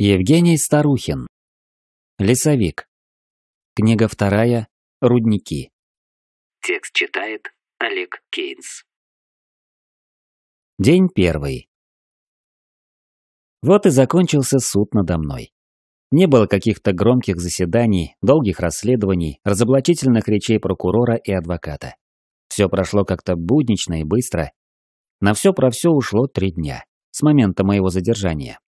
Евгений Старухин. Лесовик. Книга вторая. Рудники. Текст читает Олег Кейнс. День первый. Вот и закончился суд надо мной. Не было каких-то громких заседаний, долгих расследований, разоблачительных речей прокурора и адвоката. Все прошло как-то буднично и быстро. На все про все ушло три дня, с момента моего задержания.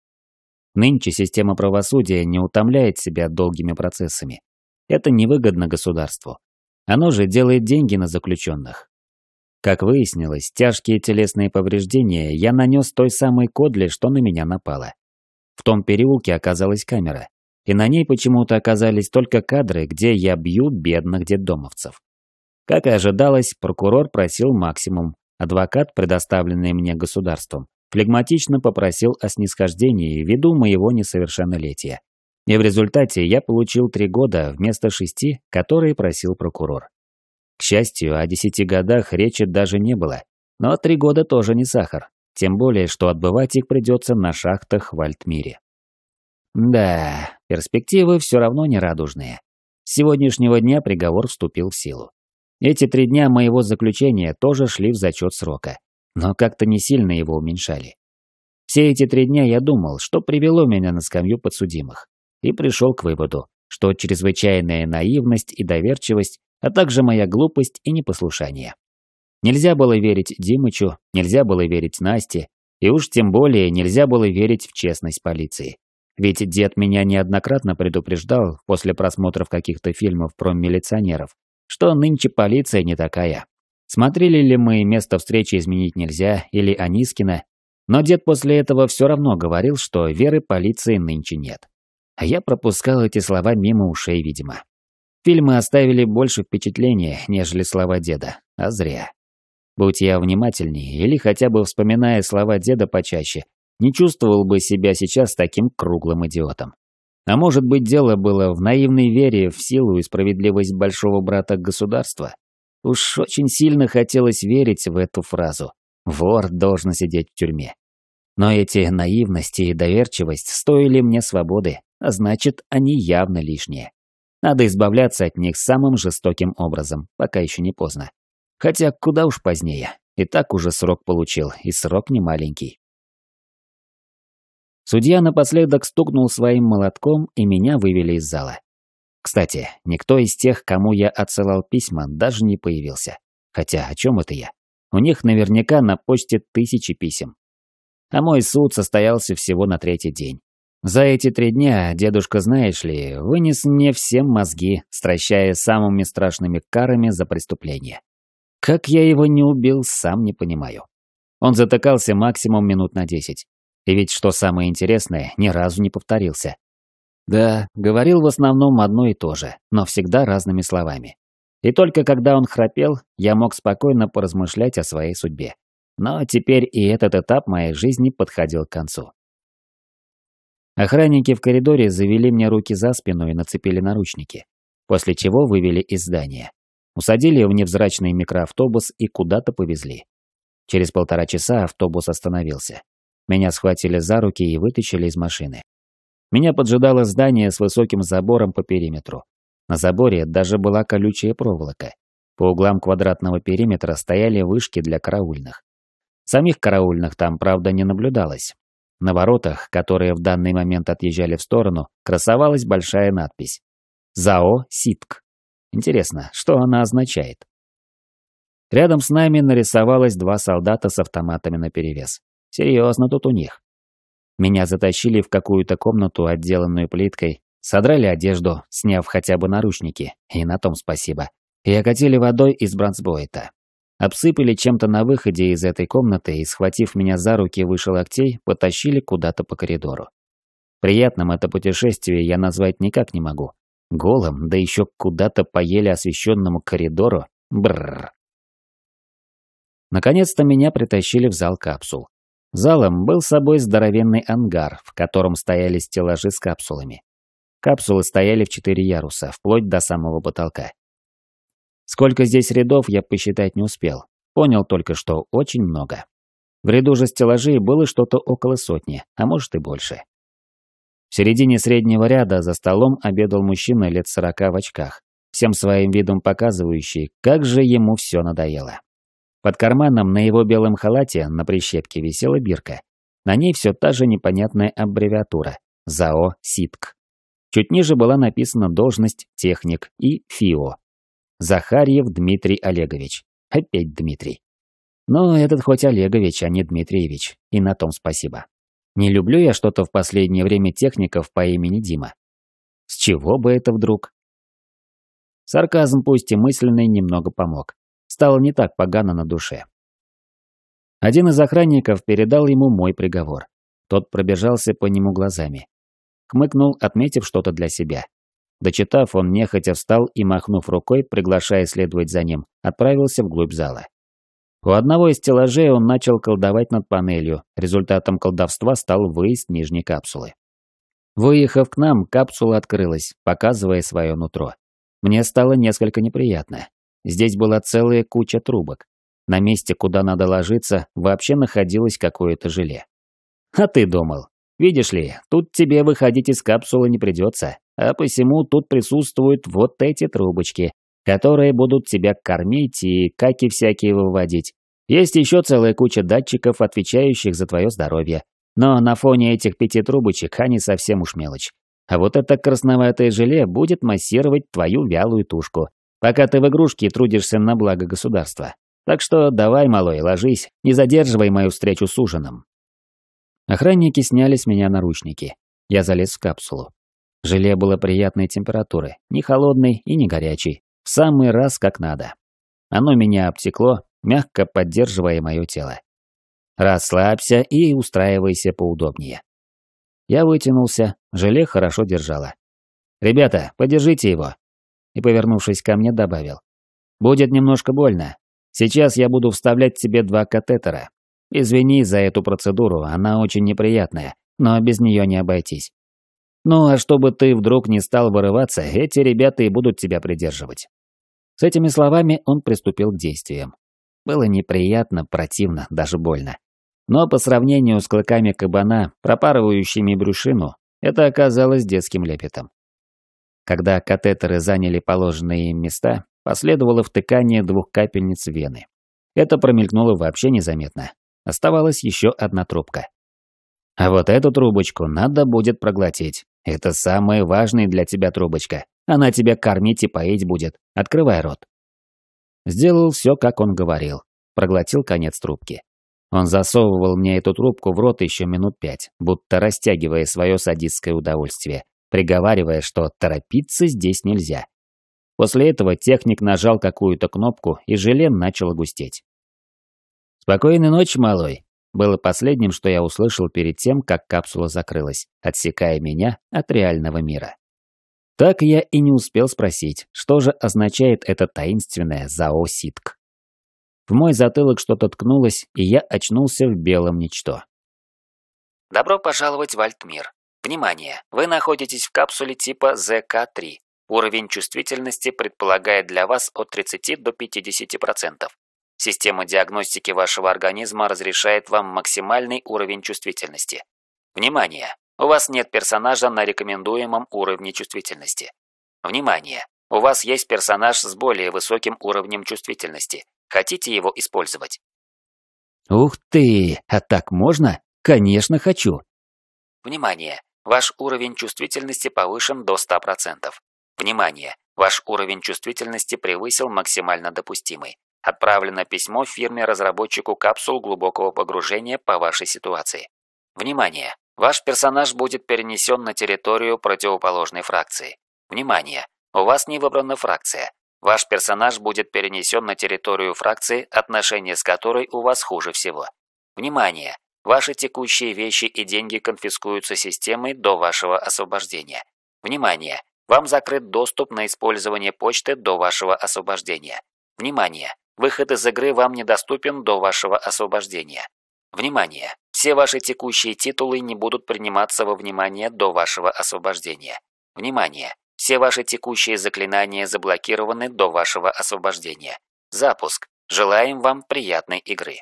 Нынче система правосудия не утомляет себя долгими процессами. Это невыгодно государству. Оно же делает деньги на заключенных. Как выяснилось, тяжкие телесные повреждения я нанес той самой кодле, что на меня напала. В том переулке оказалась камера, и на ней почему-то оказались только кадры, где я бью бедных детдомовцев. Как и ожидалось, прокурор просил максимум, адвокат, предоставленный мне государством, флегматично попросил о снисхождении ввиду моего несовершеннолетия. И в результате я получил три года вместо шести, которые просил прокурор. К счастью, о десяти годах речи даже не было. Но три года тоже не сахар. Тем более, что отбывать их придется на шахтах в Альтмире. Да, перспективы все равно не радужные. С сегодняшнего дня приговор вступил в силу. Эти три дня моего заключения тоже шли в зачет срока но как-то не сильно его уменьшали. Все эти три дня я думал, что привело меня на скамью подсудимых, и пришел к выводу, что чрезвычайная наивность и доверчивость, а также моя глупость и непослушание. Нельзя было верить Димычу, нельзя было верить Насте, и уж тем более нельзя было верить в честность полиции. Ведь дед меня неоднократно предупреждал после просмотров каких-то фильмов про милиционеров, что нынче полиция не такая, Смотрели ли мы место встречи изменить нельзя или Анискина, но дед после этого все равно говорил, что веры полиции нынче нет. А я пропускал эти слова мимо ушей, видимо. Фильмы оставили больше впечатления, нежели слова деда, а зря. Будь я внимательнее или хотя бы вспоминая слова деда почаще, не чувствовал бы себя сейчас таким круглым идиотом. А может быть, дело было в наивной вере в силу и справедливость большого брата государства? Уж очень сильно хотелось верить в эту фразу. Вор должен сидеть в тюрьме. Но эти наивности и доверчивость стоили мне свободы, а значит, они явно лишние. Надо избавляться от них самым жестоким образом, пока еще не поздно. Хотя куда уж позднее. И так уже срок получил, и срок не маленький. Судья напоследок стукнул своим молотком, и меня вывели из зала. Кстати, никто из тех, кому я отсылал письма, даже не появился. Хотя о чем это я? У них наверняка на почте тысячи писем. А мой суд состоялся всего на третий день. За эти три дня, дедушка, знаешь ли, вынес мне всем мозги, стращая самыми страшными карами за преступление. Как я его не убил, сам не понимаю. Он затыкался максимум минут на десять. И ведь, что самое интересное, ни разу не повторился. Да, говорил в основном одно и то же, но всегда разными словами. И только когда он храпел, я мог спокойно поразмышлять о своей судьбе. Но теперь и этот этап моей жизни подходил к концу. Охранники в коридоре завели мне руки за спину и нацепили наручники, после чего вывели из здания. Усадили в невзрачный микроавтобус и куда-то повезли. Через полтора часа автобус остановился. Меня схватили за руки и вытащили из машины. Меня поджидало здание с высоким забором по периметру. На заборе даже была колючая проволока. По углам квадратного периметра стояли вышки для караульных. Самих караульных там, правда, не наблюдалось. На воротах, которые в данный момент отъезжали в сторону, красовалась большая надпись «ЗАО СИТК». Интересно, что она означает? Рядом с нами нарисовалось два солдата с автоматами наперевес. Серьезно тут у них. Меня затащили в какую-то комнату, отделанную плиткой, содрали одежду, сняв хотя бы наручники, и на том спасибо, и окатили водой из бронзбойта. Обсыпали чем-то на выходе из этой комнаты и, схватив меня за руки выше локтей, потащили куда-то по коридору. Приятным это путешествие я назвать никак не могу. Голым, да еще куда-то по еле освещенному коридору. Бррр. Наконец-то меня притащили в зал капсул. Залом был собой здоровенный ангар, в котором стояли стеллажи с капсулами. Капсулы стояли в четыре яруса, вплоть до самого потолка. Сколько здесь рядов, я посчитать не успел. Понял только, что очень много. В ряду же стеллажей было что-то около сотни, а может и больше. В середине среднего ряда за столом обедал мужчина лет сорока в очках, всем своим видом показывающий, как же ему все надоело. Под карманом на его белом халате на прищепке висела бирка. На ней все та же непонятная аббревиатура – ЗАО «СИТК». Чуть ниже была написана должность «Техник» и «ФИО». Захарьев Дмитрий Олегович. Опять Дмитрий. Но этот хоть Олегович, а не Дмитриевич. И на том спасибо. Не люблю я что-то в последнее время техников по имени Дима. С чего бы это вдруг? Сарказм, пусть и мысленный, немного помог стало не так погано на душе. Один из охранников передал ему мой приговор. Тот пробежался по нему глазами. Хмыкнул, отметив что-то для себя. Дочитав, он нехотя встал и, махнув рукой, приглашая следовать за ним, отправился вглубь зала. У одного из стеллажей он начал колдовать над панелью, результатом колдовства стал выезд нижней капсулы. Выехав к нам, капсула открылась, показывая свое нутро. Мне стало несколько неприятно. Здесь была целая куча трубок. На месте, куда надо ложиться, вообще находилось какое-то желе. А ты думал? Видишь ли, тут тебе выходить из капсулы не придется, а посему тут присутствуют вот эти трубочки, которые будут тебя кормить и каки всякие выводить. Есть еще целая куча датчиков, отвечающих за твое здоровье. Но на фоне этих пяти трубочек они совсем уж мелочь. А вот это красноватое желе будет массировать твою вялую тушку, пока ты в игрушке трудишься на благо государства. Так что давай, малой, ложись, не задерживай мою встречу с ужином». Охранники сняли с меня наручники. Я залез в капсулу. Желе было приятной температуры, не холодной и не горячей. В самый раз как надо. Оно меня обтекло, мягко поддерживая мое тело. Расслабься и устраивайся поудобнее. Я вытянулся, желе хорошо держало. «Ребята, подержите его, и, повернувшись ко мне, добавил. «Будет немножко больно. Сейчас я буду вставлять тебе два катетера. Извини за эту процедуру, она очень неприятная, но без нее не обойтись. Ну а чтобы ты вдруг не стал вырываться, эти ребята и будут тебя придерживать». С этими словами он приступил к действиям. Было неприятно, противно, даже больно. Но по сравнению с клыками кабана, пропарывающими брюшину, это оказалось детским лепетом. Когда катетеры заняли положенные им места, последовало втыкание двух капельниц вены. Это промелькнуло вообще незаметно. Оставалась еще одна трубка. А вот эту трубочку надо будет проглотить. Это самая важная для тебя трубочка. Она тебя кормить и поить будет. Открывай рот. Сделал все, как он говорил. Проглотил конец трубки. Он засовывал мне эту трубку в рот еще минут пять, будто растягивая свое садистское удовольствие, приговаривая, что торопиться здесь нельзя. После этого техник нажал какую-то кнопку, и желе начало густеть. «Спокойной ночи, малой!» было последним, что я услышал перед тем, как капсула закрылась, отсекая меня от реального мира. Так я и не успел спросить, что же означает это таинственное заоситк. В мой затылок что-то ткнулось, и я очнулся в белом ничто. «Добро пожаловать в Альтмир. Внимание! Вы находитесь в капсуле типа ЗК-3. Уровень чувствительности предполагает для вас от 30 до 50%. Система диагностики вашего организма разрешает вам максимальный уровень чувствительности. Внимание! У вас нет персонажа на рекомендуемом уровне чувствительности. Внимание! У вас есть персонаж с более высоким уровнем чувствительности. Хотите его использовать? Ух ты! А так можно? Конечно, хочу! Внимание! Ваш уровень чувствительности повышен до 100%. Внимание! Ваш уровень чувствительности превысил максимально допустимый. Отправлено письмо фирме-разработчику капсул глубокого погружения по вашей ситуации. Внимание! Ваш персонаж будет перенесен на территорию противоположной фракции. Внимание! У вас не выбрана фракция. Ваш персонаж будет перенесен на территорию фракции, отношения с которой у вас хуже всего. Внимание! Ваши текущие вещи и деньги конфискуются системой до вашего освобождения. Внимание! Вам закрыт доступ на использование почты до вашего освобождения. Внимание! Выход из игры вам недоступен до вашего освобождения. Внимание! Все ваши текущие титулы не будут приниматься во внимание до вашего освобождения. Внимание! Все ваши текущие заклинания заблокированы до вашего освобождения. Запуск. Желаем вам приятной игры.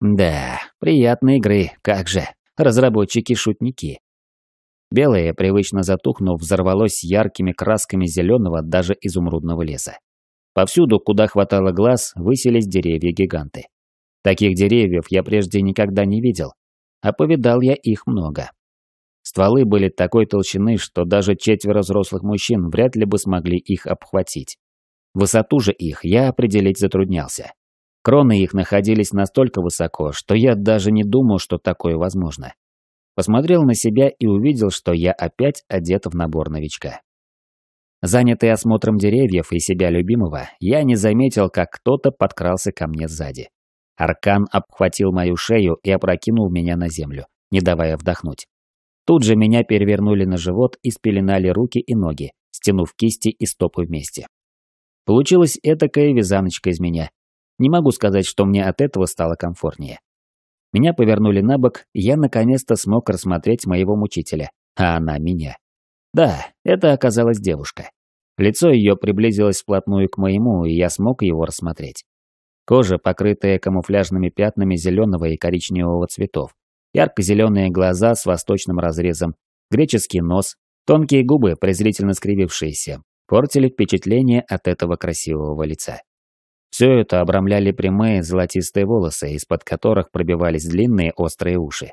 Да, приятные игры, как же. Разработчики-шутники. Белое, привычно затухнув, взорвалось яркими красками зеленого, даже изумрудного леса. Повсюду, куда хватало глаз, выселись деревья-гиганты. Таких деревьев я прежде никогда не видел, а повидал я их много. Стволы были такой толщины, что даже четверо взрослых мужчин вряд ли бы смогли их обхватить. Высоту же их я определить затруднялся. Кроны их находились настолько высоко, что я даже не думал, что такое возможно. Посмотрел на себя и увидел, что я опять одет в набор новичка. Занятый осмотром деревьев и себя любимого, я не заметил, как кто-то подкрался ко мне сзади. Аркан обхватил мою шею и опрокинул меня на землю, не давая вдохнуть. Тут же меня перевернули на живот и спеленали руки и ноги, стянув кисти и стопы вместе. Получилась этакая вязаночка из меня, не могу сказать, что мне от этого стало комфортнее. Меня повернули на бок, и я наконец-то смог рассмотреть моего мучителя, а она меня. Да, это оказалась девушка. Лицо ее приблизилось вплотную к моему, и я смог его рассмотреть. Кожа, покрытая камуфляжными пятнами зеленого и коричневого цветов, ярко-зеленые глаза с восточным разрезом, греческий нос, тонкие губы, презрительно скривившиеся, портили впечатление от этого красивого лица. Все это обрамляли прямые золотистые волосы, из-под которых пробивались длинные острые уши.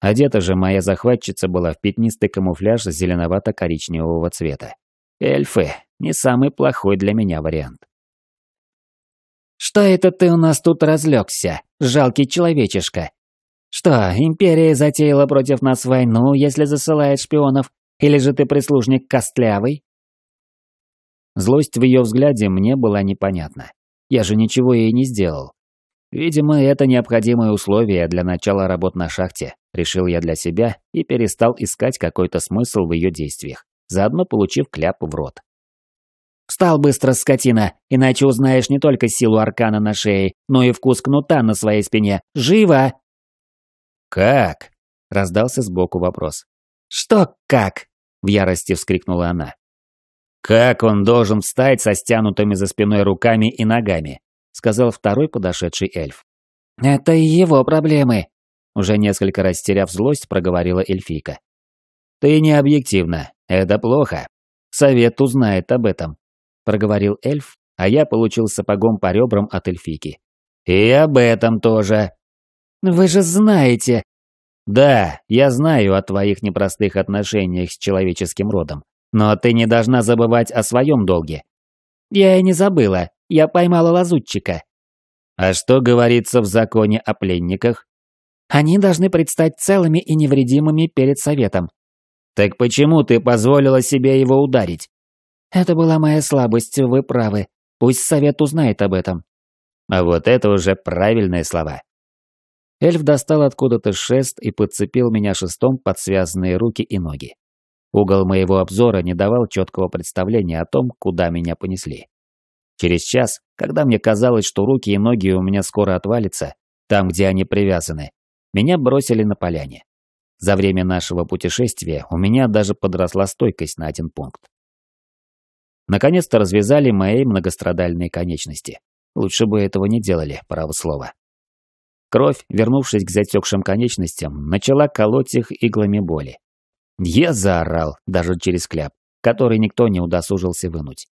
Одета же моя захватчица была в пятнистый камуфляж зеленовато-коричневого цвета. Эльфы – не самый плохой для меня вариант. «Что это ты у нас тут разлегся, жалкий человечишка? Что, Империя затеяла против нас войну, если засылает шпионов? Или же ты прислужник костлявый?» Злость в ее взгляде мне была непонятна. Я же ничего ей не сделал. Видимо, это необходимое условие для начала работ на шахте, решил я для себя и перестал искать какой-то смысл в ее действиях, заодно получив кляп в рот. «Встал быстро, скотина, иначе узнаешь не только силу аркана на шее, но и вкус кнута на своей спине. Живо!» «Как?» – раздался сбоку вопрос. «Что как?» – в ярости вскрикнула она. «Как он должен встать со стянутыми за спиной руками и ногами?» — сказал второй подошедший эльф. «Это его проблемы», — уже несколько растеряв злость, проговорила эльфийка. «Ты не объективна. Это плохо. Совет узнает об этом», — проговорил эльф, а я получил сапогом по ребрам от эльфийки. «И об этом тоже». «Вы же знаете». «Да, я знаю о твоих непростых отношениях с человеческим родом. Но ты не должна забывать о своем долге. Я и не забыла. Я поймала лазутчика. А что говорится в законе о пленниках? Они должны предстать целыми и невредимыми перед советом. Так почему ты позволила себе его ударить? Это была моя слабость, вы правы. Пусть совет узнает об этом. А вот это уже правильные слова. Эльф достал откуда-то шест и подцепил меня шестом под связанные руки и ноги. Угол моего обзора не давал четкого представления о том, куда меня понесли. Через час, когда мне казалось, что руки и ноги у меня скоро отвалятся, там, где они привязаны, меня бросили на поляне. За время нашего путешествия у меня даже подросла стойкость на один пункт. Наконец-то развязали мои многострадальные конечности. Лучше бы этого не делали, право слово. Кровь, вернувшись к затекшим конечностям, начала колоть их иглами боли. Я заорал, даже через кляп, который никто не удосужился вынуть.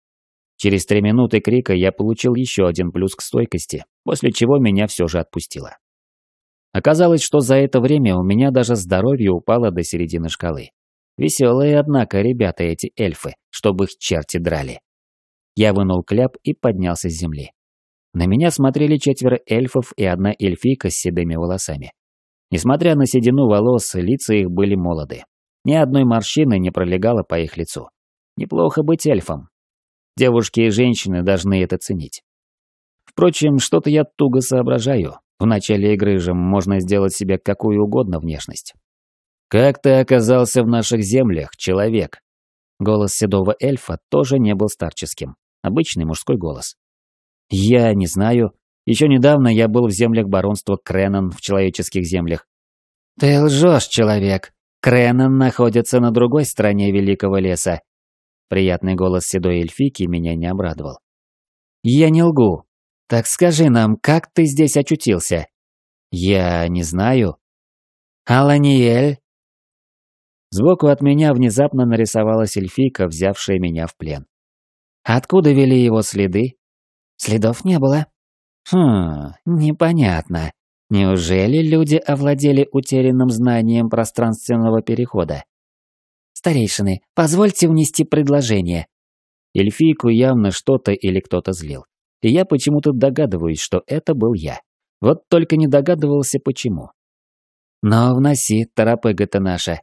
Через три минуты крика я получил еще один плюс к стойкости, после чего меня все же отпустило. Оказалось, что за это время у меня даже здоровье упало до середины шкалы. Веселые, однако, ребята эти эльфы, чтобы их черти драли. Я вынул кляп и поднялся с земли. На меня смотрели четверо эльфов и одна эльфийка с седыми волосами. Несмотря на седину волос, лица их были молоды. Ни одной морщины не пролегало по их лицу. Неплохо быть эльфом. Девушки и женщины должны это ценить. Впрочем, что-то я туго соображаю. В начале игры же можно сделать себе какую угодно внешность. «Как ты оказался в наших землях, человек?» Голос седого эльфа тоже не был старческим. Обычный мужской голос. «Я не знаю. Еще недавно я был в землях баронства Креннон в человеческих землях». «Ты лжешь, человек!» Кренан находится на другой стороне Великого леса. Приятный голос седой эльфики меня не обрадовал. Я не лгу. Так скажи нам, как ты здесь очутился? Я не знаю. Аланиэль? Сбоку от меня внезапно нарисовалась эльфийка, взявшая меня в плен. Откуда вели его следы? Следов не было. Хм, непонятно. Неужели люди овладели утерянным знанием пространственного перехода? «Старейшины, позвольте внести предложение». Эльфийку явно что-то или кто-то злил. И я почему-то догадываюсь, что это был я. Вот только не догадывался, почему. «Но вноси, торопыга-то наша.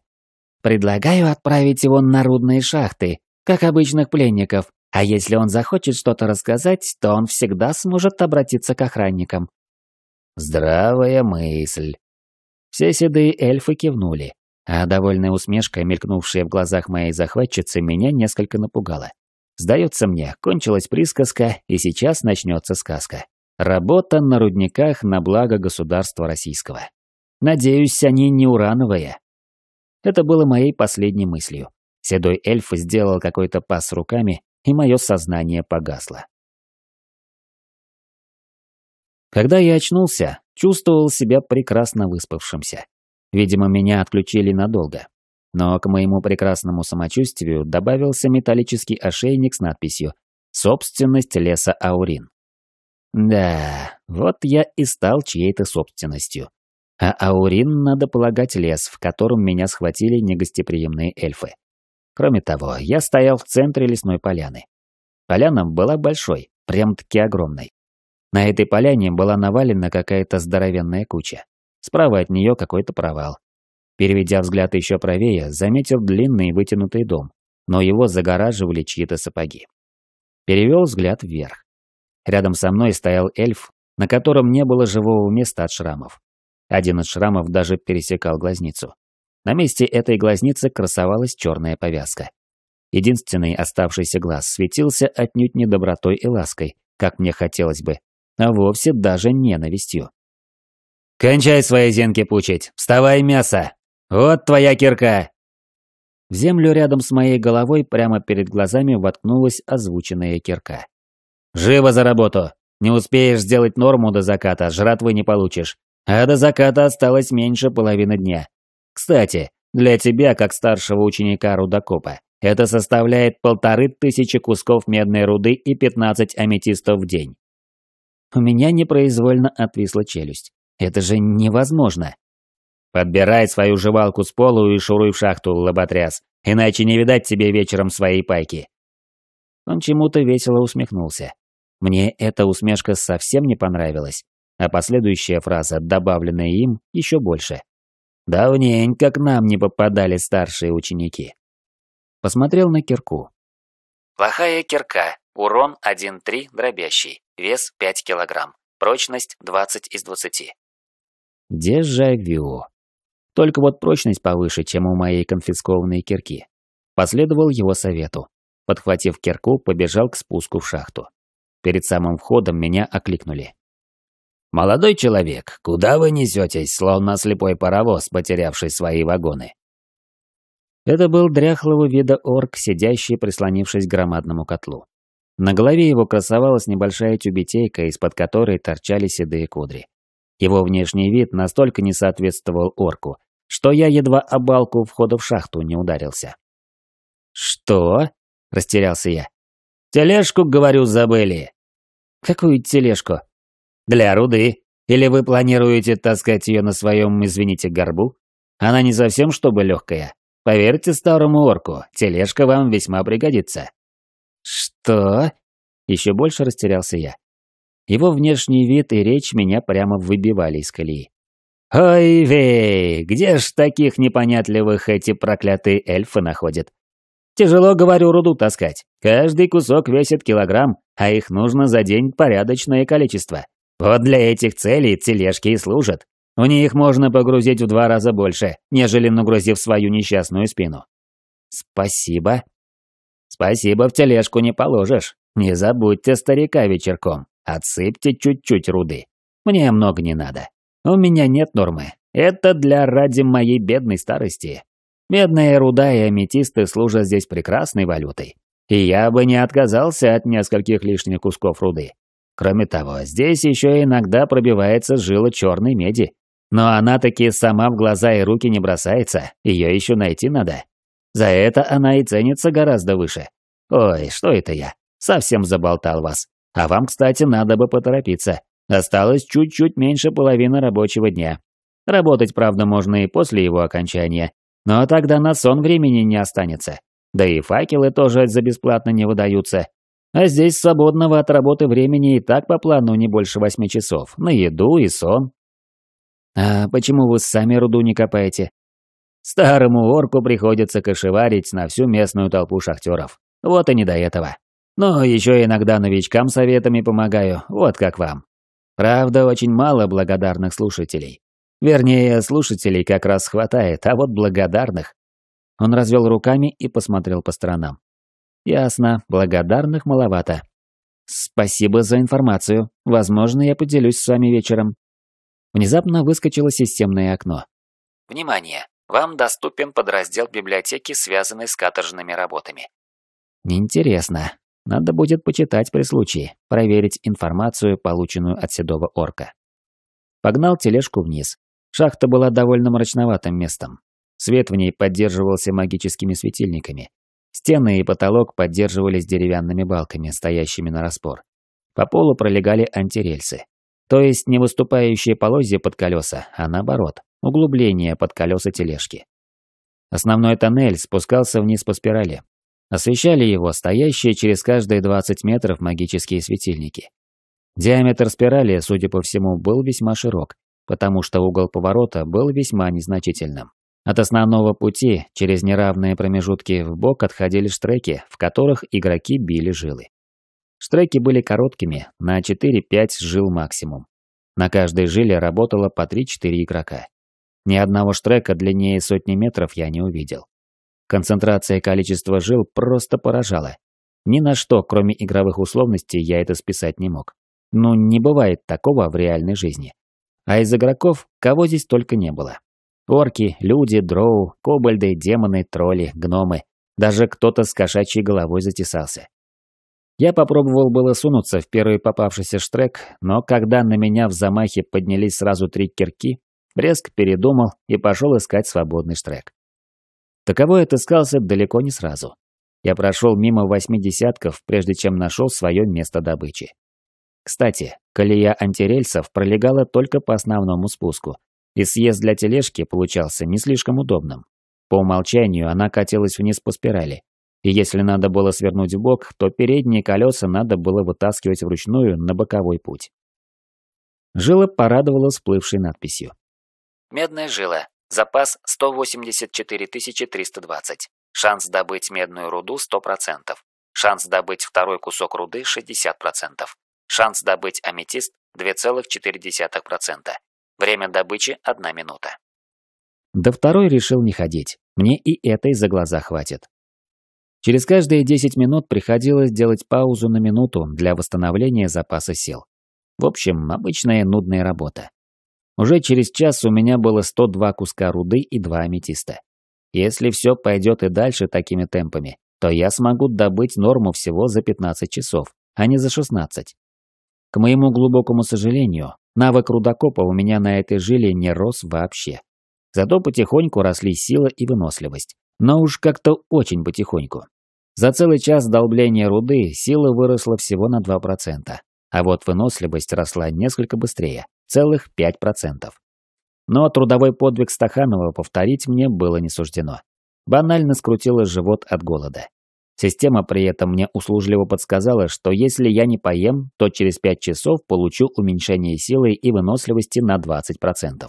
Предлагаю отправить его на рудные шахты, как обычных пленников, а если он захочет что-то рассказать, то он всегда сможет обратиться к охранникам. Здравая мысль. Все седые эльфы кивнули, а довольная усмешка, мелькнувшая в глазах моей захватчицы, меня несколько напугала. Сдается мне, кончилась присказка, и сейчас начнется сказка. Работа на рудниках на благо государства российского. Надеюсь, они не урановые. Это было моей последней мыслью. Седой эльф сделал какой-то пас руками, и мое сознание погасло. Когда я очнулся, чувствовал себя прекрасно выспавшимся. Видимо, меня отключили надолго. Но к моему прекрасному самочувствию добавился металлический ошейник с надписью «Собственность леса Аурин». Да, вот я и стал чьей-то собственностью. А Аурин, надо полагать, лес, в котором меня схватили негостеприимные эльфы. Кроме того, я стоял в центре лесной поляны. Поляна была большой, прям-таки огромной. На этой поляне была навалена какая-то здоровенная куча. Справа от нее какой-то провал. Переведя взгляд еще правее, заметил длинный вытянутый дом, но его загораживали чьи-то сапоги. Перевел взгляд вверх. Рядом со мной стоял эльф, на котором не было живого места от шрамов. Один из шрамов даже пересекал глазницу. На месте этой глазницы красовалась черная повязка. Единственный оставшийся глаз светился отнюдь не добротой и лаской, как мне хотелось бы, а вовсе даже ненавистью. «Кончай свои зенки пучить! Вставай, мясо! Вот твоя кирка!» В землю рядом с моей головой прямо перед глазами воткнулась озвученная кирка. «Живо за работу! Не успеешь сделать норму до заката, жратвы не получишь. А до заката осталось меньше половины дня. Кстати, для тебя, как старшего ученика рудокопа, это составляет полторы тысячи кусков медной руды и пятнадцать аметистов в день. У меня непроизвольно отвисла челюсть. Это же невозможно. Подбирай свою жевалку с полу и шуруй в шахту, лоботряс, иначе не видать тебе вечером своей пайки. Он чему-то весело усмехнулся. Мне эта усмешка совсем не понравилась, а последующая фраза, добавленная им, еще больше. Давнень, как нам не попадали старшие ученики. Посмотрел на кирку. Плохая кирка, урон 1-3 дробящий. Вес 5 килограмм. Прочность 20 из 20. Дежавю. Только вот прочность повыше, чем у моей конфискованной кирки. Последовал его совету. Подхватив кирку, побежал к спуску в шахту. Перед самым входом меня окликнули. «Молодой человек, куда вы несетесь, словно слепой паровоз, потерявший свои вагоны?» Это был дряхлого вида орк, сидящий, прислонившись к громадному котлу. На голове его красовалась небольшая тюбетейка, из-под которой торчали седые кудри. Его внешний вид настолько не соответствовал орку, что я едва обалку входа в шахту не ударился. «Что?» – растерялся я. «Тележку, говорю, забыли». «Какую тележку?» «Для руды. Или вы планируете таскать ее на своем, извините, горбу? Она не совсем чтобы легкая. Поверьте старому орку, тележка вам весьма пригодится». «Что?» Еще больше растерялся я. Его внешний вид и речь меня прямо выбивали из колеи. «Ой, вей! Где ж таких непонятливых эти проклятые эльфы находят? Тяжело, говорю, руду таскать. Каждый кусок весит килограмм, а их нужно за день порядочное количество. Вот для этих целей тележки и служат. У них можно погрузить в два раза больше, нежели нагрузив свою несчастную спину». «Спасибо», Спасибо в тележку не положишь. Не забудьте старика вечерком. Отсыпьте чуть-чуть руды. Мне много не надо. У меня нет нормы. Это для ради моей бедной старости. Медная руда и аметисты служат здесь прекрасной валютой. И я бы не отказался от нескольких лишних кусков руды. Кроме того, здесь еще иногда пробивается жила черной меди. Но она таки сама в глаза и руки не бросается, ее еще найти надо. За это она и ценится гораздо выше. Ой, что это я? Совсем заболтал вас. А вам, кстати, надо бы поторопиться. Осталось чуть-чуть меньше половины рабочего дня. Работать, правда, можно и после его окончания, но тогда на сон времени не останется. Да и факелы тоже за бесплатно не выдаются. А здесь свободного от работы времени и так по плану не больше восьми часов, на еду и сон. А почему вы сами руду не копаете? Старому орку приходится кошеварить на всю местную толпу шахтеров. Вот и не до этого. Но еще иногда новичкам советами помогаю, вот как вам. Правда, очень мало благодарных слушателей. Вернее, слушателей как раз хватает, а вот благодарных... Он развел руками и посмотрел по сторонам. Ясно, благодарных маловато. Спасибо за информацию. Возможно, я поделюсь с вами вечером. Внезапно выскочило системное окно. Внимание! вам доступен подраздел библиотеки, связанный с каторжными работами. Интересно. Надо будет почитать при случае, проверить информацию, полученную от седого орка. Погнал тележку вниз. Шахта была довольно мрачноватым местом. Свет в ней поддерживался магическими светильниками. Стены и потолок поддерживались деревянными балками, стоящими на распор. По полу пролегали антирельсы. То есть не выступающие полозья под колеса, а наоборот, углубление под колеса тележки. Основной тоннель спускался вниз по спирали. Освещали его стоящие через каждые 20 метров магические светильники. Диаметр спирали, судя по всему, был весьма широк, потому что угол поворота был весьма незначительным. От основного пути через неравные промежутки в бок отходили штреки, в которых игроки били жилы. Штреки были короткими, на 4-5 жил максимум. На каждой жиле работало по 3-4 игрока. Ни одного штрека длиннее сотни метров я не увидел. Концентрация количества жил просто поражала. Ни на что, кроме игровых условностей, я это списать не мог. Ну, не бывает такого в реальной жизни. А из игроков кого здесь только не было. Орки, люди, дроу, кобальды, демоны, тролли, гномы. Даже кто-то с кошачьей головой затесался. Я попробовал было сунуться в первый попавшийся штрек, но когда на меня в замахе поднялись сразу три кирки, резко передумал и пошел искать свободный штрек. Таковой отыскался далеко не сразу. Я прошел мимо восьми десятков, прежде чем нашел свое место добычи. Кстати, колея антирельсов пролегала только по основному спуску, и съезд для тележки получался не слишком удобным. По умолчанию она катилась вниз по спирали, и если надо было свернуть в бок, то передние колеса надо было вытаскивать вручную на боковой путь. Жила порадовала всплывшей надписью. Медная жила. Запас 184 320. Шанс добыть медную руду 100%. Шанс добыть второй кусок руды 60%. Шанс добыть аметист 2,4%. Время добычи 1 минута. До второй решил не ходить. Мне и этой за глаза хватит. Через каждые 10 минут приходилось делать паузу на минуту для восстановления запаса сил. В общем, обычная нудная работа. Уже через час у меня было 102 куска руды и 2 аметиста. Если все пойдет и дальше такими темпами, то я смогу добыть норму всего за 15 часов, а не за 16. К моему глубокому сожалению, навык рудокопа у меня на этой жиле не рос вообще. Зато потихоньку росли сила и выносливость. Но уж как-то очень потихоньку. За целый час долбления руды сила выросла всего на 2%, а вот выносливость росла несколько быстрее, целых 5%. Но трудовой подвиг Стаханова повторить мне было не суждено. Банально скрутило живот от голода. Система при этом мне услужливо подсказала, что если я не поем, то через 5 часов получу уменьшение силы и выносливости на 20%.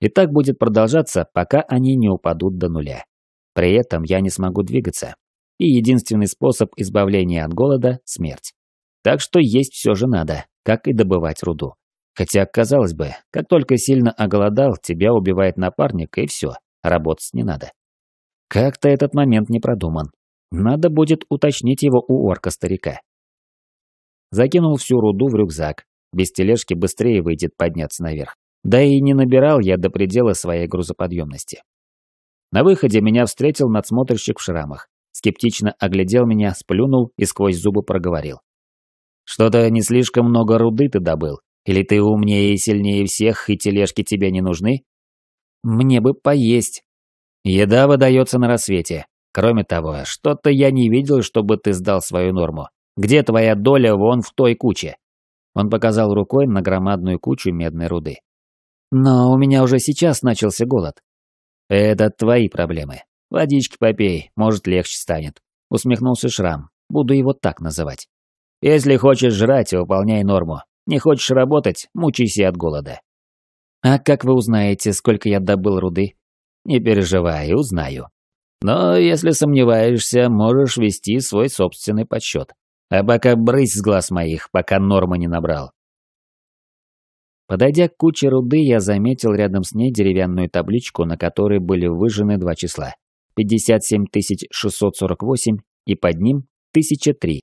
И так будет продолжаться, пока они не упадут до нуля. При этом я не смогу двигаться. И единственный способ избавления от голода – смерть. Так что есть все же надо, как и добывать руду. Хотя, казалось бы, как только сильно оголодал, тебя убивает напарник и все, работать не надо. Как-то этот момент не продуман. Надо будет уточнить его у орка-старика. Закинул всю руду в рюкзак. Без тележки быстрее выйдет подняться наверх. Да и не набирал я до предела своей грузоподъемности. На выходе меня встретил надсмотрщик в шрамах. Скептично оглядел меня, сплюнул и сквозь зубы проговорил. «Что-то не слишком много руды ты добыл. Или ты умнее и сильнее всех, и тележки тебе не нужны? Мне бы поесть. Еда выдается на рассвете. Кроме того, что-то я не видел, чтобы ты сдал свою норму. Где твоя доля вон в той куче?» Он показал рукой на громадную кучу медной руды. «Но у меня уже сейчас начался голод». «Это твои проблемы. Водички попей, может, легче станет», — усмехнулся Шрам. «Буду его так называть. Если хочешь жрать, выполняй норму. Не хочешь работать – мучайся от голода. А как вы узнаете, сколько я добыл руды? Не переживай, узнаю. Но если сомневаешься, можешь вести свой собственный подсчет. А пока брысь с глаз моих, пока нормы не набрал. Подойдя к куче руды, я заметил рядом с ней деревянную табличку, на которой были выжжены два числа – 57648 и под ним – 1003.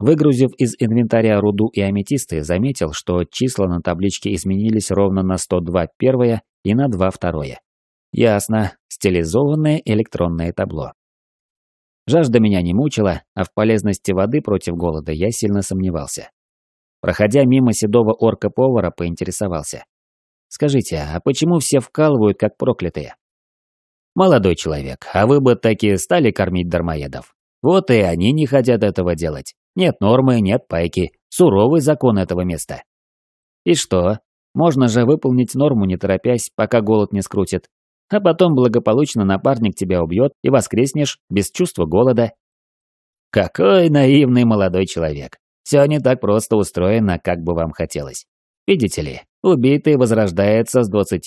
Выгрузив из инвентаря руду и аметисты, заметил, что числа на табличке изменились ровно на 102 первое и на 2 второе. Ясно, стилизованное электронное табло. Жажда меня не мучила, а в полезности воды против голода я сильно сомневался. Проходя мимо седого орка-повара, поинтересовался. «Скажите, а почему все вкалывают, как проклятые?» «Молодой человек, а вы бы таки стали кормить дармоедов. Вот и они не хотят этого делать. Нет нормы, нет пайки. Суровый закон этого места. И что? Можно же выполнить норму, не торопясь, пока голод не скрутит. А потом благополучно напарник тебя убьет и воскреснешь без чувства голода. Какой наивный молодой человек. Все не так просто устроено, как бы вам хотелось. Видите ли, убитый возрождается с 20%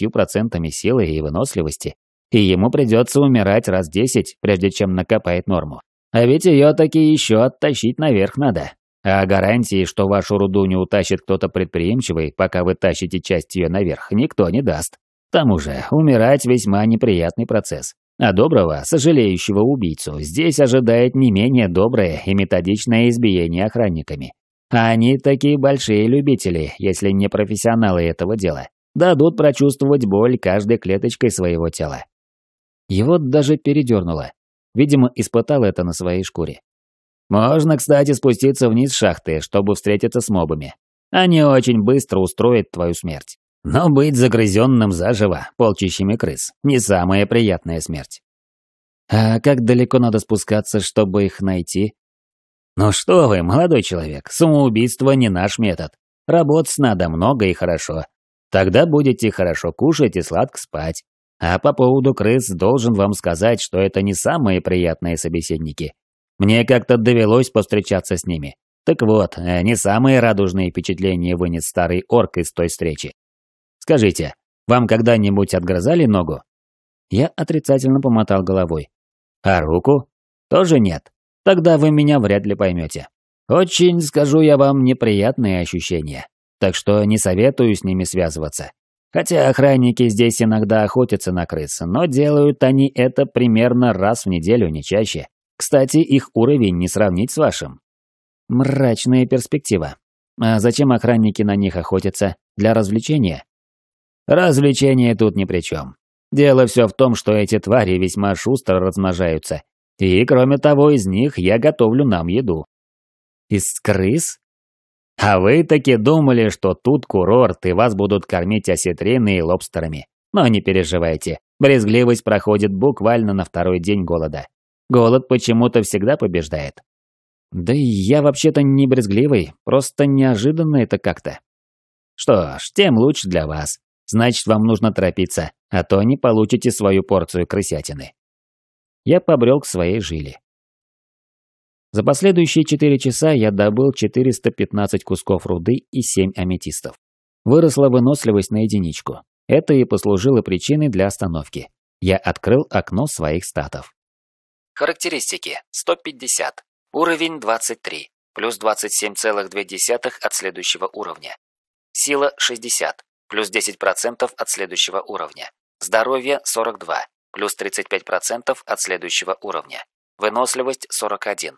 силы и выносливости, и ему придется умирать раз 10, прежде чем накопает норму. А ведь ее таки еще оттащить наверх надо. А гарантии, что вашу руду не утащит кто-то предприимчивый, пока вы тащите часть ее наверх, никто не даст. К тому же, умирать весьма неприятный процесс. А доброго, сожалеющего убийцу здесь ожидает не менее доброе и методичное избиение охранниками. А они такие большие любители, если не профессионалы этого дела. Дадут прочувствовать боль каждой клеточкой своего тела. Его даже передернуло. Видимо, испытал это на своей шкуре. Можно, кстати, спуститься вниз шахты, чтобы встретиться с мобами. Они очень быстро устроят твою смерть. Но быть загрызенным заживо полчищами крыс – не самая приятная смерть. А как далеко надо спускаться, чтобы их найти? Ну что вы, молодой человек, самоубийство не наш метод. Работать надо много и хорошо. Тогда будете хорошо кушать и сладко спать. А по поводу крыс должен вам сказать, что это не самые приятные собеседники. Мне как-то довелось повстречаться с ними. Так вот, э, не самые радужные впечатления вынес старый орк из той встречи. Скажите, вам когда-нибудь отгрызали ногу? Я отрицательно помотал головой. А руку? Тоже нет. Тогда вы меня вряд ли поймете. Очень, скажу я вам, неприятные ощущения. Так что не советую с ними связываться. Хотя охранники здесь иногда охотятся на крыс, но делают они это примерно раз в неделю, не чаще. Кстати, их уровень не сравнить с вашим. Мрачная перспектива. А зачем охранники на них охотятся? Для развлечения? Развлечения тут ни при чем. Дело все в том, что эти твари весьма шустро размножаются. И, кроме того, из них я готовлю нам еду. Из крыс? А вы таки думали, что тут курорт, и вас будут кормить осетриной и лобстерами. Но не переживайте, брезгливость проходит буквально на второй день голода. Голод почему-то всегда побеждает. Да и я вообще-то не брезгливый, просто неожиданно это как-то. Что ж, тем лучше для вас. Значит, вам нужно торопиться, а то не получите свою порцию крысятины. Я побрел к своей жиле. За последующие 4 часа я добыл 415 кусков руды и 7 аметистов. Выросла выносливость на единичку. Это и послужило причиной для остановки. Я открыл окно своих статов. Характеристики. 150. Уровень 23. Плюс 27,2 от следующего уровня. Сила 60. Плюс 10% от следующего уровня. Здоровье 42. Плюс 35% от следующего уровня. Выносливость 41.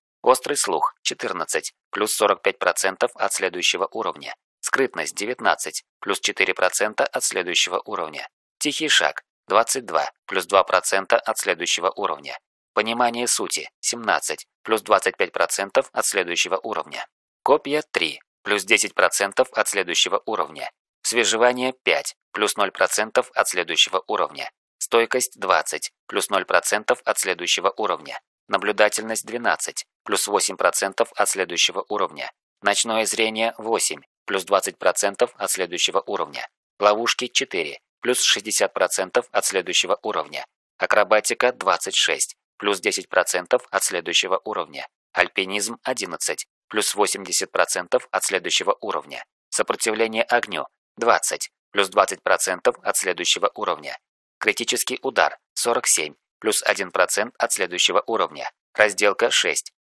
Острый слух 14, плюс 45% от следующего уровня. Скрытность 19, плюс 4% от следующего уровня. Тихий шаг 22, плюс 2% от следующего уровня. Понимание сути 17, плюс 25% от следующего уровня. Копия 3, плюс 10% от следующего уровня. Свежевание 5, плюс 0% от следующего уровня. Стойкость 20, плюс 0% от следующего уровня. Наблюдательность 12, плюс 8% от следующего уровня. Ночное зрение 8, плюс 20% от следующего уровня. Ловушки 4, плюс 60% от следующего уровня. Акробатика 26, плюс 10% от следующего уровня. Альпинизм 11, плюс 80% от следующего уровня. Сопротивление огню 20, плюс 20% от следующего уровня. Критический удар 47, плюс 1% от следующего уровня. Разделка 6,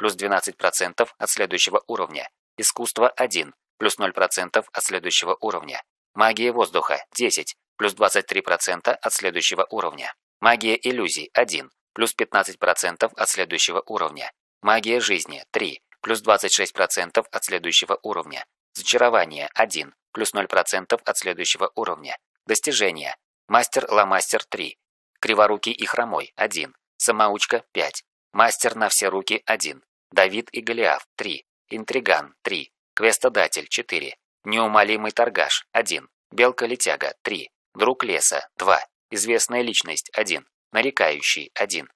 плюс 12% от следующего уровня, искусство 1, плюс 0% от следующего уровня, магия воздуха 10, плюс 23% от следующего уровня, магия иллюзий 1, плюс 15% от следующего уровня, магия жизни 3, плюс 26% от следующего уровня, зачарование 1, плюс 0% от следующего уровня, достижения мастер-ломастер 3, криворукий и хромой 1, самоучка 5, мастер на все руки 1, Давид и Голиаф – 3, Интриган – 3, Квестодатель – 4, Неумолимый торгаш – 1, Белка-летяга – 3, Друг леса – 2, Известная личность – 1, Нарекающий – 1.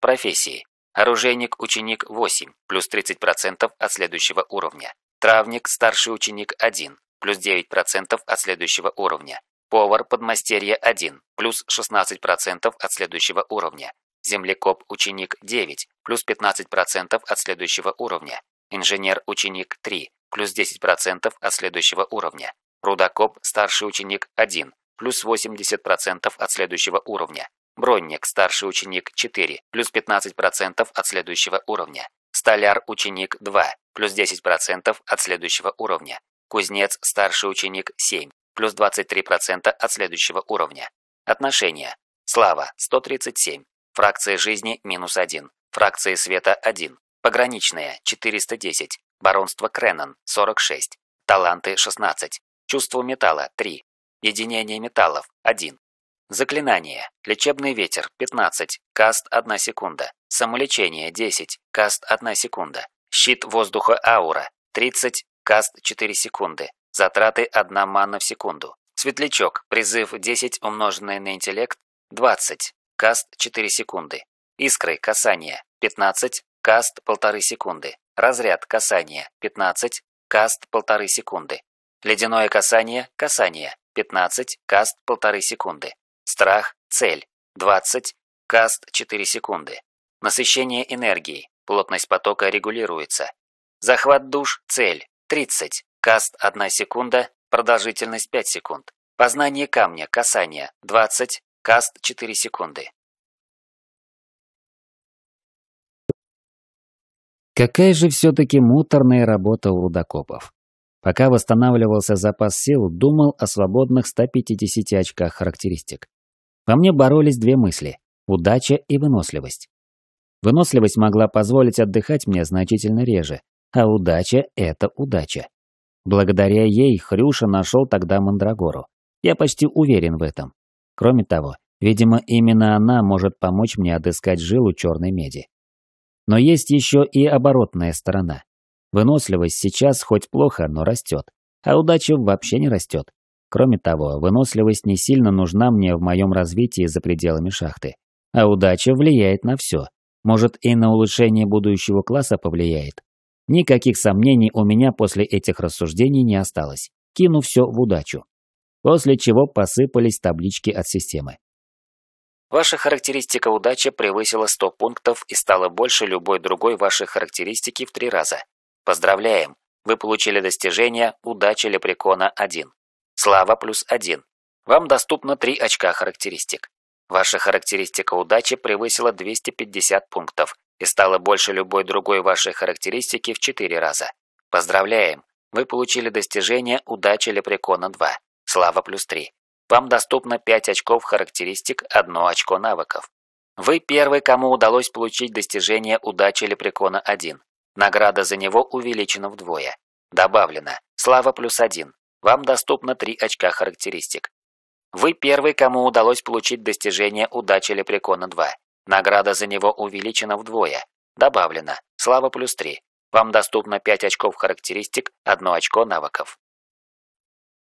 Профессии. Оружейник-ученик 8, плюс 30% от следующего уровня. Травник-старший ученик 1, плюс 9% от следующего уровня. Повар-подмастерье 1, плюс 16% от следующего уровня. Землекоп-ученик 9, плюс 15% от следующего уровня. Инженер-ученик 3, плюс 10% от следующего уровня. Рудокоп старший ученик 1, плюс 80% от следующего уровня. Бронник старший ученик 4, плюс 15% от следующего уровня. Столяр ученик 2, плюс 10% от следующего уровня. Кузнец старший ученик 7, плюс 23% от следующего уровня. Отношения. Слава 137, фракция жизни минус 1, Фракции света 1. Пограничные 410. Баронство Креннон 46. Таланты 16. Чувство металла 3. Единение металлов 1. Заклинание. Лечебный ветер 15. Каст 1 секунда. Самолечение 10. Каст 1 секунда. Щит воздуха аура 30. Каст 4 секунды. Затраты 1 манна в секунду. Светлячок. Призыв 10 умноженное на интеллект 20. Каст 4 секунды. Искры касание, 15, каст полторы секунды. Разряд касание, 15, каст полторы секунды. Ледяное касание касание 15, каст полторы секунды. Страх цель 20, каст 4 секунды. Насыщение энергией. Плотность потока регулируется. Захват душ цель 30, каст 1 секунда, продолжительность 5 секунд. Познание камня касание 20, каст 4 секунды. Какая же все-таки муторная работа у рудокопов. Пока восстанавливался запас сил, думал о свободных 150 очках характеристик. По мне боролись две мысли – удача и выносливость. Выносливость могла позволить отдыхать мне значительно реже, а удача – это удача. Благодаря ей Хрюша нашел тогда Мандрагору. Я почти уверен в этом. Кроме того, видимо, именно она может помочь мне отыскать жилу черной меди. Но есть еще и оборотная сторона. Выносливость сейчас хоть плохо, но растет. А удача вообще не растет. Кроме того, выносливость не сильно нужна мне в моем развитии за пределами шахты. А удача влияет на все. Может, и на улучшение будущего класса повлияет. Никаких сомнений у меня после этих рассуждений не осталось. Кину все в удачу. После чего посыпались таблички от системы. Ваша характеристика удачи превысила 100 пунктов и стала больше любой другой вашей характеристики в три раза. Поздравляем! Вы получили достижение «Удача Лепрекона-1». Слава плюс 1. Вам доступно 3 очка характеристик. Ваша характеристика удачи превысила 250 пунктов и стала больше любой другой вашей характеристики в 4 раза. Поздравляем! Вы получили достижение «Удача Лепрекона-2». Слава плюс 3. Вам доступно 5 очков характеристик, 1 очко навыков. Вы первый, кому удалось получить достижение удачи Лепрекона 1. Награда за него увеличена вдвое. Добавлено. Слава плюс 1. Вам доступно 3 очка характеристик. Вы первый, кому удалось получить достижение удачи Лепрекона 2. Награда за него увеличена вдвое. Добавлено. Слава плюс 3. Вам доступно 5 очков характеристик, 1 очко навыков.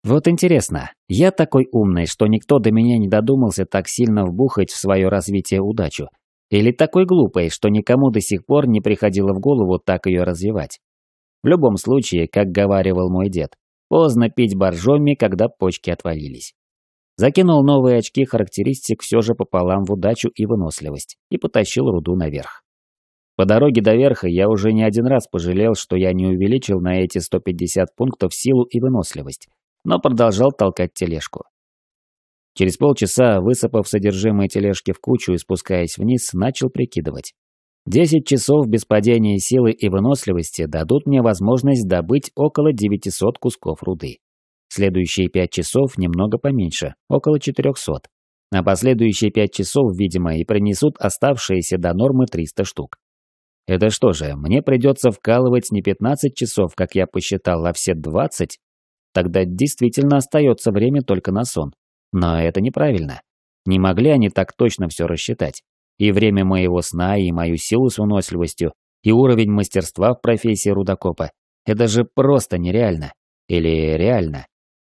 Вот интересно, я такой умный, что никто до меня не додумался так сильно вбухать в свое развитие удачу? Или такой глупый, что никому до сих пор не приходило в голову так ее развивать? В любом случае, как говаривал мой дед, поздно пить боржоми, когда почки отвалились. Закинул новые очки характеристик все же пополам в удачу и выносливость и потащил руду наверх. По дороге до верха я уже не один раз пожалел, что я не увеличил на эти 150 пунктов силу и выносливость, но продолжал толкать тележку. Через полчаса, высыпав содержимое тележки в кучу и спускаясь вниз, начал прикидывать. Десять часов без падения силы и выносливости дадут мне возможность добыть около 900 кусков руды. Следующие пять часов немного поменьше, около 400. А последующие пять часов, видимо, и принесут оставшиеся до нормы 300 штук. Это что же, мне придется вкалывать не 15 часов, как я посчитал, а все 20, Тогда действительно остается время только на сон. Но это неправильно. Не могли они так точно все рассчитать. И время моего сна, и мою силу с уносливостью, и уровень мастерства в профессии рудокопа. Это же просто нереально. Или реально.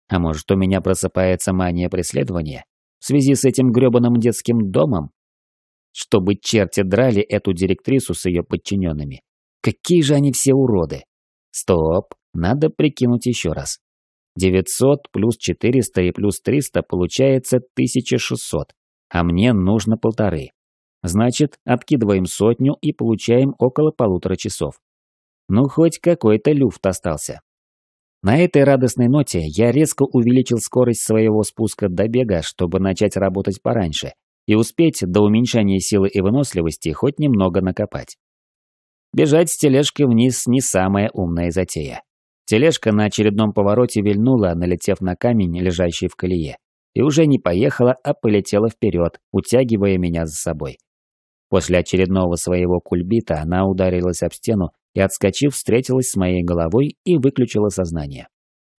А может, у меня просыпается мания преследования? В связи с этим грёбаным детским домом? Чтобы черти драли эту директрису с ее подчиненными. Какие же они все уроды! Стоп, надо прикинуть еще раз. 900 плюс 400 и плюс 300 получается 1600, а мне нужно полторы. Значит, откидываем сотню и получаем около полутора часов. Ну, хоть какой-то люфт остался. На этой радостной ноте я резко увеличил скорость своего спуска до бега, чтобы начать работать пораньше и успеть до уменьшения силы и выносливости хоть немного накопать. Бежать с тележкой вниз не самая умная затея. Тележка на очередном повороте вильнула, налетев на камень, лежащий в колее, и уже не поехала, а полетела вперед, утягивая меня за собой. После очередного своего кульбита она ударилась об стену и, отскочив, встретилась с моей головой и выключила сознание.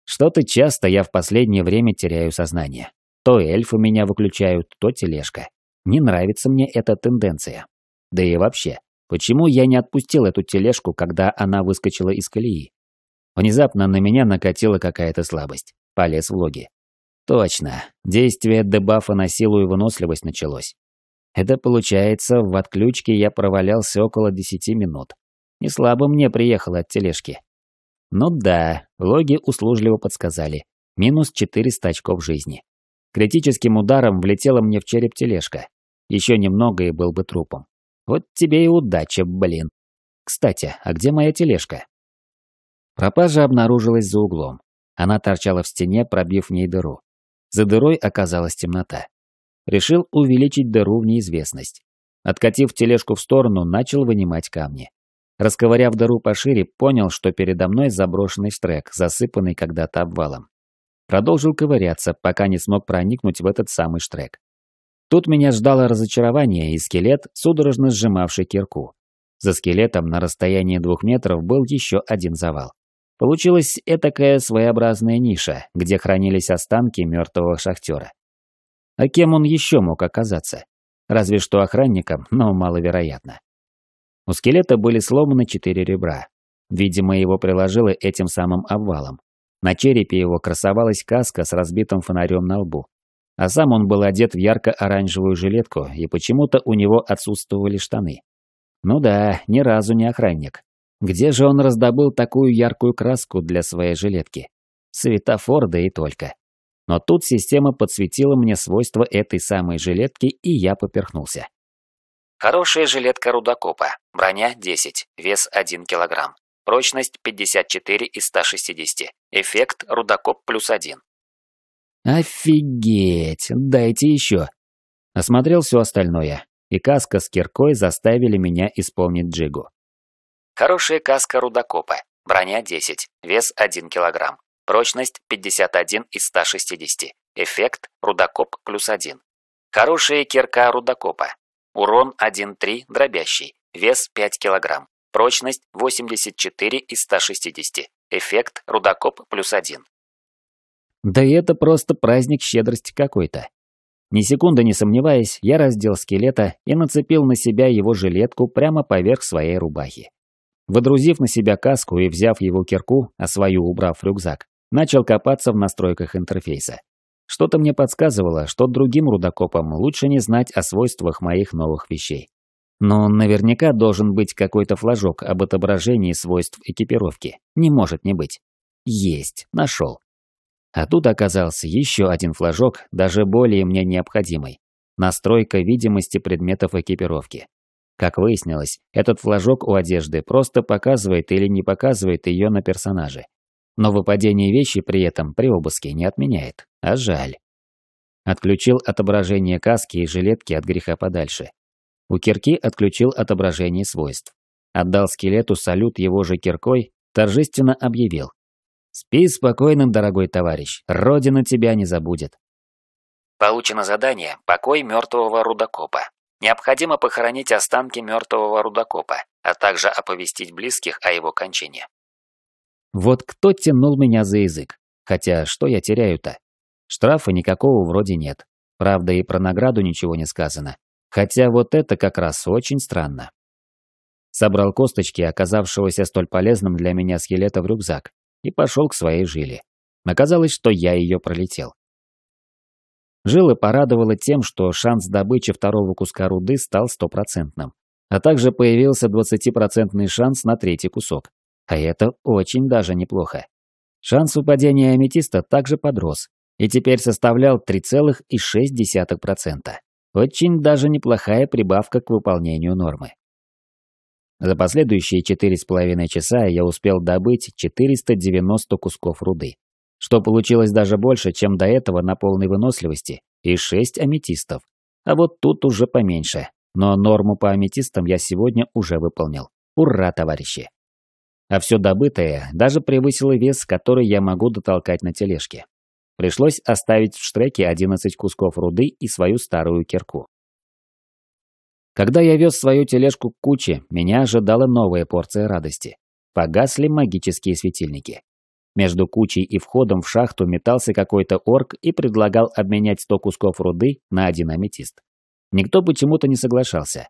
Что-то часто я в последнее время теряю сознание. То эльфы меня выключают, то тележка. Не нравится мне эта тенденция. Да и вообще, почему я не отпустил эту тележку, когда она выскочила из колеи? Внезапно на меня накатила какая-то слабость. Полез в логи. Точно. Действие дебафа на силу и выносливость началось. Это получается, в отключке я провалялся около десяти минут. Не слабо мне приехало от тележки. Ну да, логи услужливо подсказали. Минус 400 очков жизни. Критическим ударом влетела мне в череп тележка. Еще немного и был бы трупом. Вот тебе и удача, блин. Кстати, а где моя тележка? Пропажа обнаружилась за углом. Она торчала в стене, пробив в ней дыру. За дырой оказалась темнота. Решил увеличить дыру в неизвестность. Откатив тележку в сторону, начал вынимать камни. Расковыряв дыру пошире, понял, что передо мной заброшенный штрек, засыпанный когда-то обвалом. Продолжил ковыряться, пока не смог проникнуть в этот самый штрек. Тут меня ждало разочарование и скелет, судорожно сжимавший кирку. За скелетом на расстоянии двух метров был еще один завал. Получилась этакая своеобразная ниша, где хранились останки мертвого шахтера. А кем он еще мог оказаться? Разве что охранником, но маловероятно. У скелета были сломаны четыре ребра. Видимо, его приложило этим самым обвалом. На черепе его красовалась каска с разбитым фонарем на лбу. А сам он был одет в ярко-оранжевую жилетку, и почему-то у него отсутствовали штаны. Ну да, ни разу не охранник, где же он раздобыл такую яркую краску для своей жилетки? Светофор, да и только. Но тут система подсветила мне свойства этой самой жилетки, и я поперхнулся. Хорошая жилетка рудокопа. Броня 10, вес 1 кг. Прочность 54 из 160. Эффект рудокоп плюс 1. Офигеть, дайте еще. Осмотрел все остальное, и каска с киркой заставили меня исполнить джигу. Хорошая каска рудокопа. Броня 10, вес 1 кг. Прочность 51 из 160. Эффект рудокоп плюс 1. Хорошая кирка рудокопа. Урон 1-3 дробящий. Вес 5 кг. Прочность 84 из 160. Эффект рудокоп плюс 1. Да и это просто праздник щедрости какой-то. Ни секунды не сомневаясь, я раздел скелета и нацепил на себя его жилетку прямо поверх своей рубахи. Водрузив на себя каску и взяв его кирку, а свою убрав в рюкзак, начал копаться в настройках интерфейса. Что-то мне подсказывало, что другим рудокопам лучше не знать о свойствах моих новых вещей. Но наверняка должен быть какой-то флажок об отображении свойств экипировки. Не может не быть. Есть, нашел. А тут оказался еще один флажок, даже более мне необходимый. Настройка видимости предметов экипировки. Как выяснилось, этот флажок у одежды просто показывает или не показывает ее на персонаже. Но выпадение вещи при этом при обыске не отменяет, а жаль. Отключил отображение каски и жилетки от греха подальше. У кирки отключил отображение свойств. Отдал скелету салют его же киркой, торжественно объявил. «Спи спокойным, дорогой товарищ, Родина тебя не забудет». Получено задание «Покой мертвого рудокопа». Необходимо похоронить останки мертвого рудокопа, а также оповестить близких о его кончине. Вот кто тянул меня за язык. Хотя, что я теряю-то? Штрафа никакого вроде нет. Правда, и про награду ничего не сказано. Хотя вот это как раз очень странно. Собрал косточки, оказавшегося столь полезным для меня скелета в рюкзак, и пошел к своей жиле. Оказалось, что я ее пролетел. Жилы порадовала тем, что шанс добычи второго куска руды стал стопроцентным, а также появился 20% шанс на третий кусок. А это очень даже неплохо. Шанс выпадения аметиста также подрос и теперь составлял 3,6%. Очень даже неплохая прибавка к выполнению нормы. За последующие 4,5 часа я успел добыть 490 кусков руды что получилось даже больше, чем до этого на полной выносливости, и шесть аметистов. А вот тут уже поменьше, но норму по аметистам я сегодня уже выполнил. Ура, товарищи! А все добытое даже превысило вес, который я могу дотолкать на тележке. Пришлось оставить в штреке 11 кусков руды и свою старую кирку. Когда я вез свою тележку к куче, меня ожидала новая порция радости. Погасли магические светильники. Между кучей и входом в шахту метался какой-то орк и предлагал обменять 100 кусков руды на один аметист. Никто почему-то не соглашался.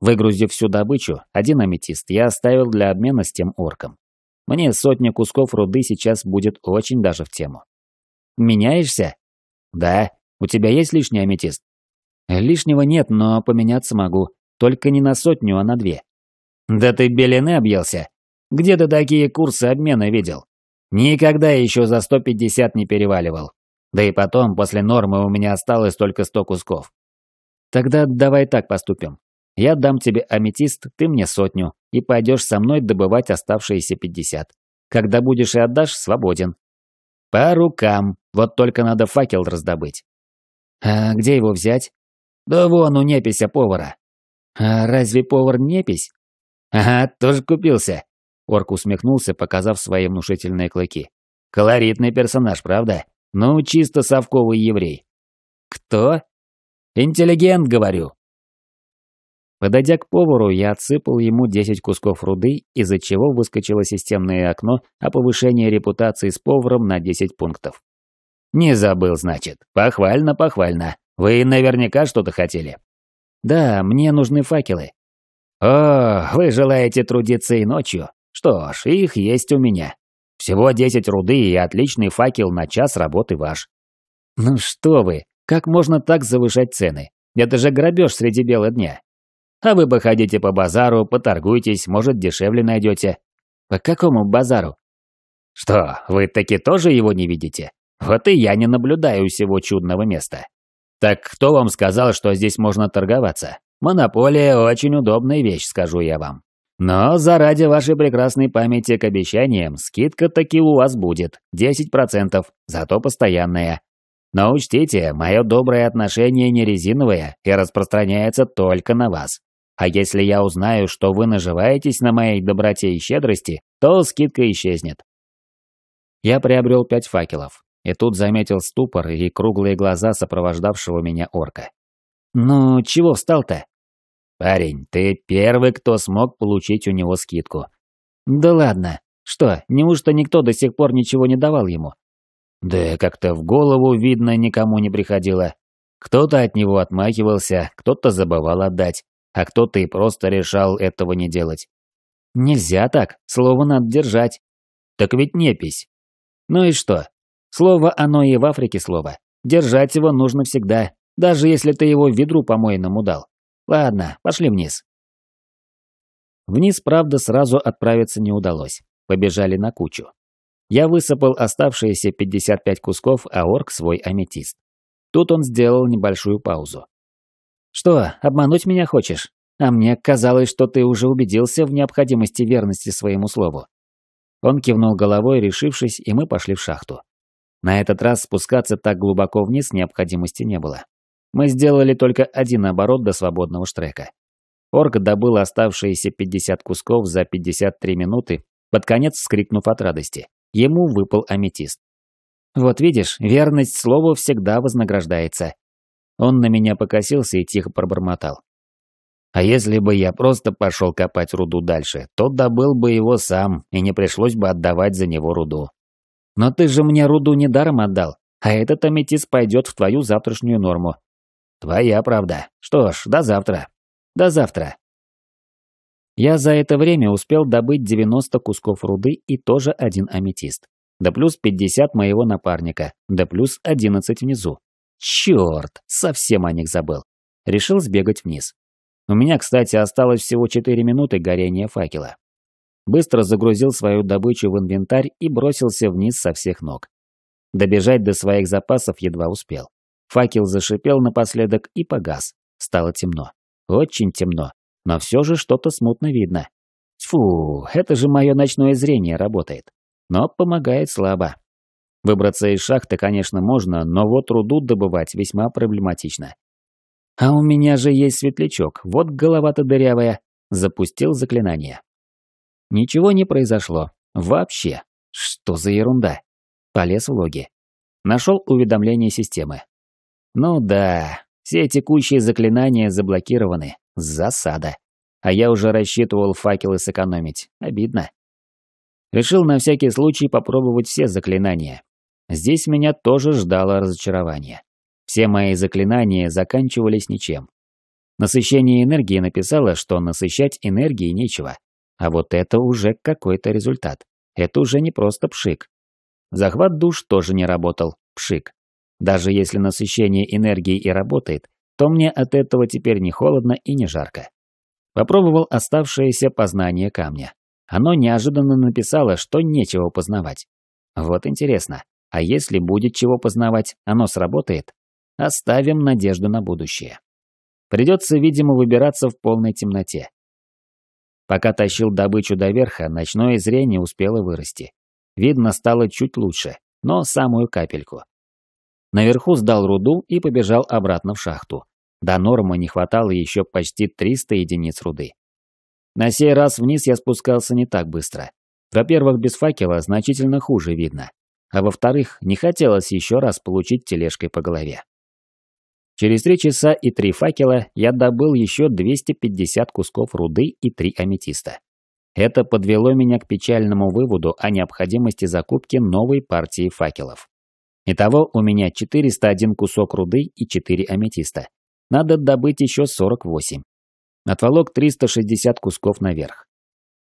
Выгрузив всю добычу, один аметист я оставил для обмена с тем орком. Мне сотня кусков руды сейчас будет очень даже в тему. «Меняешься?» «Да. У тебя есть лишний аметист?» «Лишнего нет, но поменяться могу. Только не на сотню, а на две». «Да ты белины объелся. Где ты такие курсы обмена видел?» Никогда еще за 150 не переваливал. Да и потом, после нормы у меня осталось только 100 кусков. Тогда давай так поступим. Я дам тебе аметист, ты мне сотню, и пойдешь со мной добывать оставшиеся 50. Когда будешь и отдашь, свободен. По рукам, вот только надо факел раздобыть. А где его взять? Да вон у непися повара. А разве повар непись? Ага, тоже купился. Орк усмехнулся, показав свои внушительные клыки. «Колоритный персонаж, правда? Ну, чисто совковый еврей». «Кто?» «Интеллигент, говорю». Подойдя к повару, я отсыпал ему 10 кусков руды, из-за чего выскочило системное окно о а повышении репутации с поваром на 10 пунктов. «Не забыл, значит. Похвально, похвально. Вы наверняка что-то хотели». «Да, мне нужны факелы». «О, вы желаете трудиться и ночью?» Что ж, их есть у меня. Всего десять руды и отличный факел на час работы ваш. Ну что вы, как можно так завышать цены? Это же грабеж среди бела дня. А вы походите по базару, поторгуйтесь, может, дешевле найдете. По какому базару? Что, вы таки тоже его не видите? Вот и я не наблюдаю всего чудного места. Так кто вам сказал, что здесь можно торговаться? Монополия – очень удобная вещь, скажу я вам. Но заради вашей прекрасной памяти к обещаниям, скидка таки у вас будет, 10%, зато постоянная. Но учтите, мое доброе отношение не резиновое и распространяется только на вас. А если я узнаю, что вы наживаетесь на моей доброте и щедрости, то скидка исчезнет. Я приобрел пять факелов, и тут заметил ступор и круглые глаза сопровождавшего меня орка. «Ну, чего встал-то? «Парень, ты первый, кто смог получить у него скидку». «Да ладно. Что, неужто никто до сих пор ничего не давал ему?» «Да как-то в голову, видно, никому не приходило. Кто-то от него отмахивался, кто-то забывал отдать, а кто-то и просто решал этого не делать». «Нельзя так, слово надо держать». «Так ведь непись». «Ну и что? Слово оно и в Африке слово. Держать его нужно всегда, даже если ты его ведру помойному дал. Ладно, пошли вниз. Вниз, правда, сразу отправиться не удалось. Побежали на кучу. Я высыпал оставшиеся 55 кусков, а орк свой аметист. Тут он сделал небольшую паузу. «Что, обмануть меня хочешь? А мне казалось, что ты уже убедился в необходимости верности своему слову». Он кивнул головой, решившись, и мы пошли в шахту. На этот раз спускаться так глубоко вниз необходимости не было. Мы сделали только один оборот до свободного штрека. Орк добыл оставшиеся 50 кусков за 53 минуты, под конец вскрикнув от радости. Ему выпал аметист. «Вот видишь, верность слову всегда вознаграждается». Он на меня покосился и тихо пробормотал. «А если бы я просто пошел копать руду дальше, то добыл бы его сам, и не пришлось бы отдавать за него руду». «Но ты же мне руду недаром отдал, а этот аметист пойдет в твою завтрашнюю норму. «Твоя правда. Что ж, до завтра. До завтра». Я за это время успел добыть 90 кусков руды и тоже один аметист. Да плюс 50 моего напарника, да плюс 11 внизу. Черт, совсем о них забыл. Решил сбегать вниз. У меня, кстати, осталось всего 4 минуты горения факела. Быстро загрузил свою добычу в инвентарь и бросился вниз со всех ног. Добежать до своих запасов едва успел. Факел зашипел напоследок и погас. Стало темно. Очень темно. Но все же что-то смутно видно. Фу, это же мое ночное зрение работает. Но помогает слабо. Выбраться из шахты, конечно, можно, но вот руду добывать весьма проблематично. А у меня же есть светлячок, вот голова-то дырявая. Запустил заклинание. Ничего не произошло. Вообще. Что за ерунда? Полез в логи. Нашел уведомление системы. Ну да, все текущие заклинания заблокированы. Засада. А я уже рассчитывал факелы сэкономить. Обидно. Решил на всякий случай попробовать все заклинания. Здесь меня тоже ждало разочарование. Все мои заклинания заканчивались ничем. Насыщение энергии написало, что насыщать энергии нечего. А вот это уже какой-то результат. Это уже не просто пшик. Захват душ тоже не работал. Пшик. Даже если насыщение энергии и работает, то мне от этого теперь не холодно и не жарко. Попробовал оставшееся познание камня. Оно неожиданно написало, что нечего познавать. Вот интересно, а если будет чего познавать, оно сработает? Оставим надежду на будущее. Придется, видимо, выбираться в полной темноте. Пока тащил добычу до верха, ночное зрение успело вырасти. Видно стало чуть лучше, но самую капельку. Наверху сдал руду и побежал обратно в шахту. До нормы не хватало еще почти 300 единиц руды. На сей раз вниз я спускался не так быстро. Во-первых, без факела значительно хуже видно. А во-вторых, не хотелось еще раз получить тележкой по голове. Через три часа и три факела я добыл еще 250 кусков руды и три аметиста. Это подвело меня к печальному выводу о необходимости закупки новой партии факелов. Итого у меня 401 кусок руды и 4 аметиста. Надо добыть еще 48. Отволок 360 кусков наверх.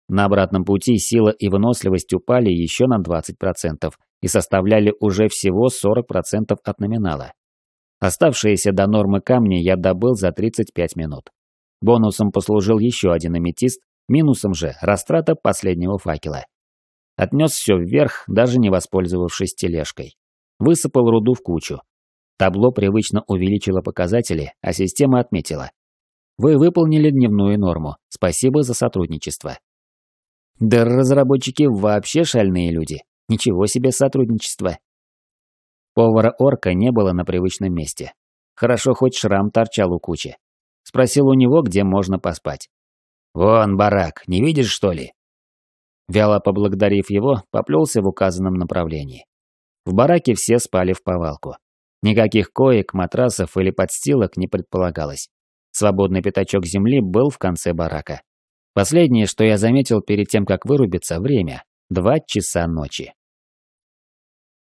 На обратном пути сила и выносливость упали еще на 20% и составляли уже всего 40% от номинала. Оставшиеся до нормы камни я добыл за 35 минут. Бонусом послужил еще один аметист, минусом же растрата последнего факела. Отнес все вверх, даже не воспользовавшись тележкой. Высыпал руду в кучу. Табло привычно увеличило показатели, а система отметила. Вы выполнили дневную норму. Спасибо за сотрудничество. Да разработчики вообще шальные люди. Ничего себе сотрудничество. Повара-орка не было на привычном месте. Хорошо, хоть шрам торчал у кучи. Спросил у него, где можно поспать. «Вон, барак, не видишь, что ли?» Вяло поблагодарив его, поплелся в указанном направлении. В бараке все спали в повалку. Никаких коек, матрасов или подстилок не предполагалось. Свободный пятачок земли был в конце барака. Последнее, что я заметил перед тем, как вырубиться, время – два часа ночи.